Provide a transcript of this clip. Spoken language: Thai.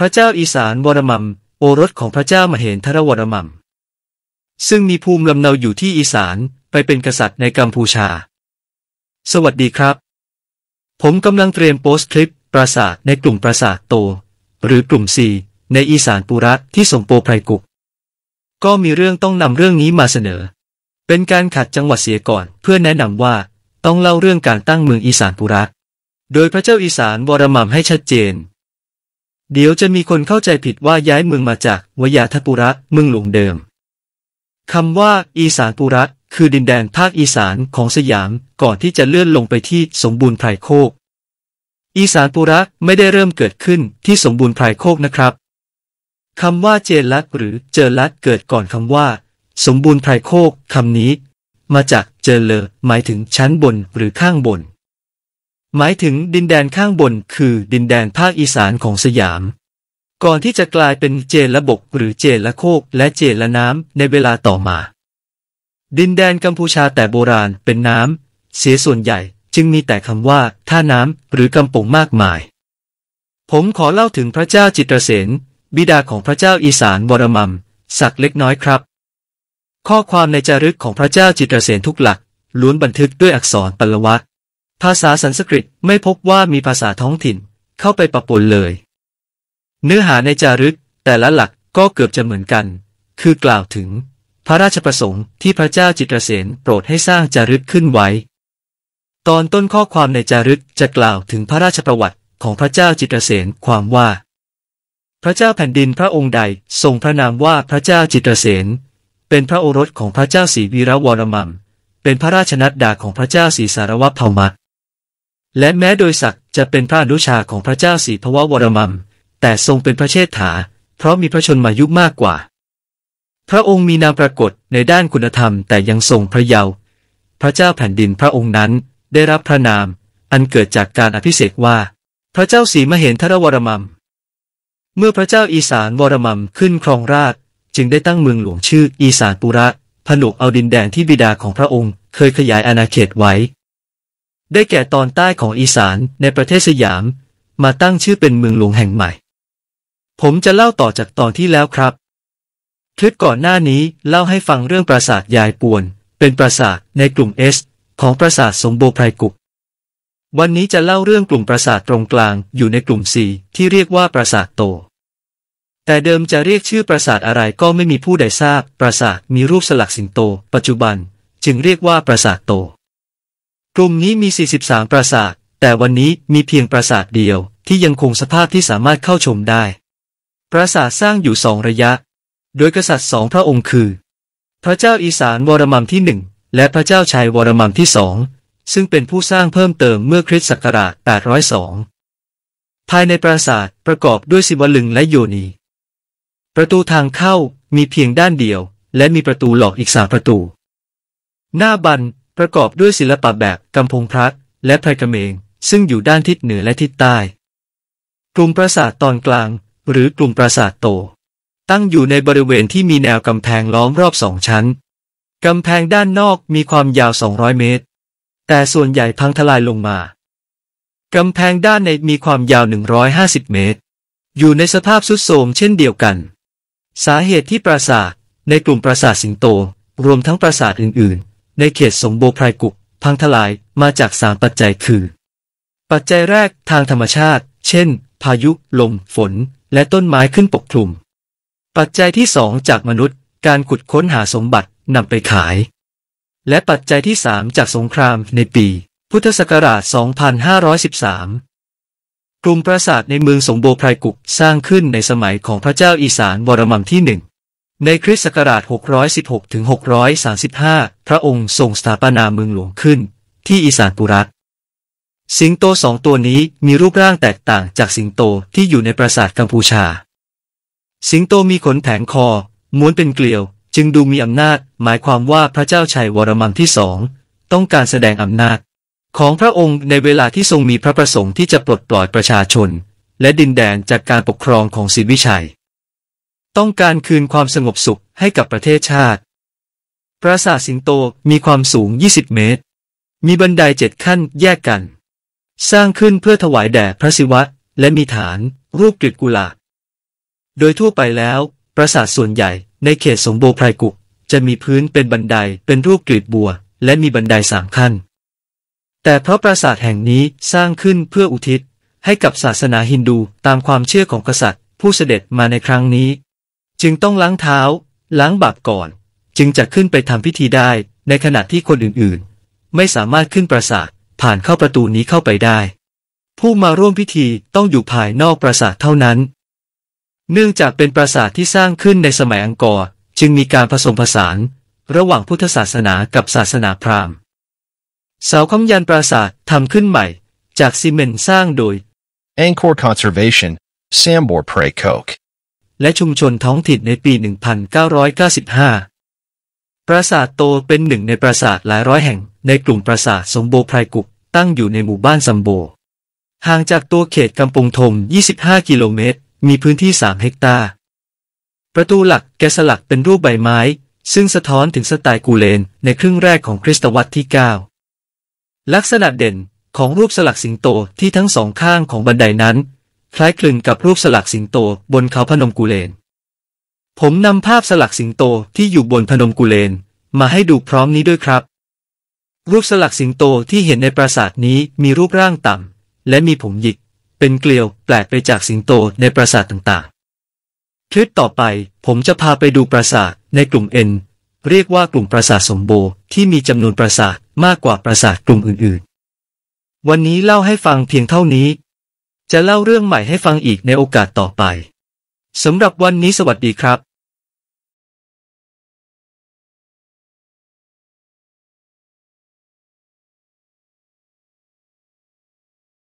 พระเจ้าอีสานวรมัมโอรสของพระเจ้ามเหนทรวรมัมซึ่งมีภูมิลำเนาอยู่ที่อีสานไปเป็นกษัตริย์ในกัมพูชา สวัสดีครับ ผมกำลังเตรียมโพสต์คลิปปราสาทในกลุ่มปราสาทโต หรือกลุ่มีในอีสานปุระที่สมโปไพรกุก ก็มีเรื่องต้องนำเรื่องนี้มาเสนอ เป็นการขัดจังหวัดเสียก่อนเพื่อแนะนำว่าต้องเล่าเรื่องการตั้งเมืองอีสานปุระโดยพระเจ้าอีสานวรมัมให้ชัดเจนเดี๋ยวจะมีคนเข้าใจผิดว่าย้ายเมืองมาจากวยาทปุระเมืองหลวงเดิม คำว่าอีสานปุระคือดินแดนภาคอีสานของสยามก่อนที่จะเลื่อนลงไปที่สมบูรณ์ไพรโคก อีสานปุระไม่ได้เริ่มเกิดขึ้นที่สมบูรณ์ไพรโคกนะครับ คำว่าเจลัดหรือเจลัดเกิดก่อนคำว่า สมบูรณ์ไพรโคกคำนี้ มาจากเจเลอหมายถึงชั้นบนหรือข้างบนหมายถึงดินแดนข้างบนคือดินแดนภาคอีสานของสยาม ก่อนที่จะกลายเป็นเจละบก หรือเจละโคกและเจละน้ำในเวลาต่อมา ดินแดนกัมพูชาแต่โบราณเป็นน้ำเสียส่วนใหญ่จึงมีแต่คำว่าท่าน้ำหรือกำปงมากมาย ผมขอเล่าถึงพระเจ้าจิตรเสนบิดาของพระเจ้าอีสานวรมัมสักเล็กน้อยครับ ข้อความในจารึกของพระเจ้าจิตรเสนทุกหลักล้วนบันทึกด้วยอักษรปัลวตภาษาสันสกฤตไม่พบว่ามีภาษาท้องถิ่นเข้าไปปะปนเลย เนื้อหาในจารึกแต่ละหลักก็เกือบจะเหมือนกัน คือกล่าวถึงพระราชประสงค์ที่พระเจ้าจิตรเสนโปรดให้สร้างจารึกขึ้นไว้ ตอนต้นข้อความในจารึกจะกล่าวถึงพระราชประวัติของพระเจ้าจิตรเสนความว่า พระเจ้าแผ่นดินพระองค์ใดทรงพระนามว่าพระเจ้าจิตรเสนเป็นพระโอรสของพระเจ้าศรีวีระวรมัมเป็นพระราชนัดดาของพระเจ้าศรีสารวัตรเผ่ามัดและแม้โดยศักดิ์จะเป็นพระนุชาของพระเจ้าสีพววรมัมแต่ทรงเป็นพระเชษฐา เพราะมีพระชนมายุมากกว่า พระองค์มีนามปรากฏในด้านคุณธรรมแต่ยังทรงพระเยาว์พระเจ้าแผ่นดินพระองค์นั้นได้รับพระนาม อันเกิดจากการอภิเสกว่า พระเจ้าสีมเหนทรวรมัมเมื่อพระเจ้าอีสานวรมัมขึ้นครองราช จึงได้ตั้งเมืองหลวงชื่ออีสานปุระ ผนวกเอาดินแดนที่บิดาของพระองค์ เคยขยายอาณาเขตไว้ได้แก่ตอนใต้ของอีสานในประเทศสยาม มาตั้งชื่อเป็นเมืองหลวงแห่งใหม่ ผมจะเล่าต่อจากตอนที่แล้วครับคลิปก่อนหน้านี้เล่าให้ฟังเรื่องปราสาทยายป่วน เป็นปราสาทในกลุ่มเอสของปราสาทสมโบไพรกุกวันนี้จะเล่าเรื่องกลุ่มปราสาทตรงกลางอยู่ในกลุ่มสีที่เรียกว่าปราสาทโต แต่เดิมจะเรียกชื่อปราสาทอะไรก็ไม่มีผู้ใดทราบ ปราสาทมีรูปสลักสิงโต ปัจจุบัน จึงเรียกว่าปราสาทโตกลุ่มนี้มี 43 ปราสาท แต่วันนี้มีเพียงปราสาทเดียวที่ยังคงสภาพที่สามารถเข้าชมได้ ปราสาทสร้างอยู่สองระยะ โดยกษัตริย์สองพระองค์คือ พระเจ้าอีสานวรมัมที่หนึ่งและพระเจ้าชายวรมัมที่สอง ซึ่งเป็นผู้สร้างเพิ่มเติมเมื่อคริสต์ศักราช802 ภายในปราสาทประกอบด้วยสิวลึงและโยนี ประตูทางเข้ามีเพียงด้านเดียว และมีประตูหลอกอีกสามประตู หน้าบันประกอบด้วยศิลปะแบบกำพงพระและไพรกระเมงซึ่งอยู่ด้านทิศเหนือและทิศใต้ กลุ่มปราสาทตอนกลางหรือกลุ่มปราสาทโต ตั้งอยู่ในบริเวณที่มีแนวกำแพงล้อมรอบสองชั้นกำแพงด้านนอกมีความยาว 200 เมตร แต่ส่วนใหญ่พังทลายลงมา กำแพงด้านในมีความยาว 150 เมตร อยู่ในสภาพสุดโทมเช่นเดียวกัน สาเหตุที่ปราสาทในกลุ่มปราสาทสิงโต รวมทั้งปราสาทอื่นๆในเขตสมโบไพรกุกพังทลายมาจากสามปัจจัยคือ ปัจจัยแรกทางธรรมชาติ เช่น พายุ ลม ฝน และต้นไม้ขึ้นปกคลุมปัจจัยที่สองจากมนุษย์ การขุดค้นหาสมบัตินำไปขาย และปัจจัยที่สามจากสงครามในปี พุทธศักราช 2513กลุ่มปราสาทในเมืองสงโบไพรกุกสร้างขึ้นในสมัยของพระเจ้าอีสานวรมันที่หนึ่งในคริสต์ศักราช 616 ถึง 635 พระองค์ทรงสถาปนาเมืองหลวงขึ้น ที่อีสานปุรัตสิงโตสองตัวนี้มีรูปร่างแตกต่างจากสิงโตที่อยู่ในปราสาทกัมพูชา สิงโตมีขนแผงคอ ม้วนเป็นเกลียว จึงดูมีอำนาจหมายความว่าพระเจ้าชัยวรมันที่สอง ต้องการแสดงอำนาจของพระองค์ในเวลาที่ทรงมีพระประสงค์ที่จะปลดปล่อยประชาชน และดินแดนจากการปกครองของศิวิชัยต้องการคืนความสงบสุขให้กับประเทศชาติ ปราสาทสิงโตมีความสูง 20 เมตร มีบันไดเจ็ดขั้น แยกกัน สร้างขึ้นเพื่อถวายแด่พระศิวะ และมีฐาน รูปกิดกุลาโดยทั่วไปแล้ว ปราสาทส่วนใหญ่ในเขตสมโบไพรกุจะมีพื้นเป็นบันไดเป็นรูปกรีดบัว และมีบันไดสามขั้น แต่เพราะปราสาทแห่งนี้สร้างขึ้นเพื่ออุทิศ ให้กับศาสนาฮินดูตามความเชื่อของกษัตริย์ ผู้เสด็จมาในครั้งนี้จึงต้องล้างเท้าล้างบาปก่อน จึงจะขึ้นไปทำพิธีได้ ในขณะที่คนอื่น ๆ ไม่สามารถขึ้นปราสาท ผ่านเข้าประตูนี้เข้าไปได้ ผู้มาร่วมพิธีต้องอยู่ภายนอกปราสาทเท่านั้น เนื่องจากเป็นปราสาทที่สร้างขึ้นในสมัยอังกอร์จึงมีการผสมผสาน ระหว่างพุทธศาสนากับศาสนาพราหมณ์ เสาค้ำยันปราสาททำขึ้นใหม่ จากซีเมนต์สร้างโดย Angkor Conservation Sambor Prey Coke และชุมชนท้องถิ่นในปี 1995 ปราสาทโตเป็นหนึ่งในปราสาทหลายร้อยแห่งในกลุ่มปราสาทสมโบไพรกุกตั้งอยู่ในหมู่บ้านสัมโบห่างจากตัวเขตกำปงทม 25 กิโลเมตร มีพื้นที่ 3 เฮกตาร์ ประตูหลักแกะสลักเป็นรูปใบไม้ ซึ่งสะท้อนถึงสไตล์กูเลนในครึ่งแรกของคริสตวรรษที่ 9 ลักษณะเด่นของรูปสลักสิงโตที่ทั้งสองข้างของบันไดนั้นคล้ายคลึงกับรูปสลักสิงโตบนเขาพนมกุเลน ผมนำภาพสลักสิงโตที่อยู่บนพนมกุเลนมาให้ดูพร้อมนี้ด้วยครับ รูปสลักสิงโตที่เห็นในปราสาทนี้มีรูปร่างต่ำและมีผมหยิก เป็นเกลียวแปลกไปจากสิงโตในปราสาทต่างๆคลิปต่อไป ผมจะพาไปดูปราสาทในกลุ่มเอ็นเรียกว่ากลุ่มปราสาทสมโบที่มีจำนวนปราสาทมากกว่าปราสาทกลุ่มอื่น ๆ วันนี้เล่าให้ฟังเพียงเท่านี้จะเล่าเรื่องใหม่ให้ฟังอีกในโอกาสต่อไป สำหรับวันนี้สวัสดีครับ